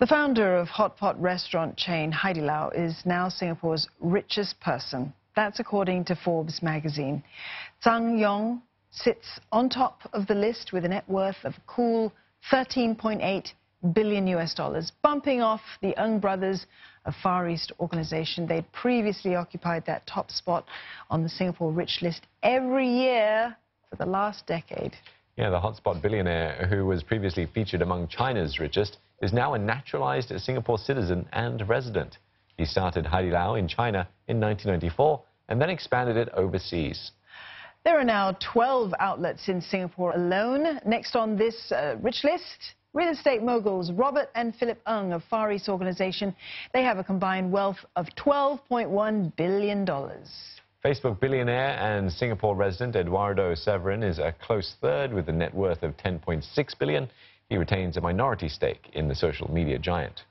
The founder of hot pot restaurant chain Heidi Lau is now Singapore's richest person. That's according to Forbes magazine. Zhang Yong sits on top of the list with a net worth of cool 13.8 billion US dollars, bumping off the Ung brothers, a Far East organization. They'd previously occupied that top spot on the Singapore Rich List every year for the last decade. Yeah, the hotspot billionaire who was previously featured among China's richest is now a naturalized Singapore citizen and resident. He started Hai Lao in China in 1994 and then expanded it overseas. There are now 12 outlets in Singapore alone. Next on this uh, rich list, real estate moguls Robert and Philip Ung of Far East Organization. They have a combined wealth of $12.1 billion. Facebook billionaire and Singapore resident Eduardo Severin is a close third with a net worth of 10.6 billion. He retains a minority stake in the social media giant.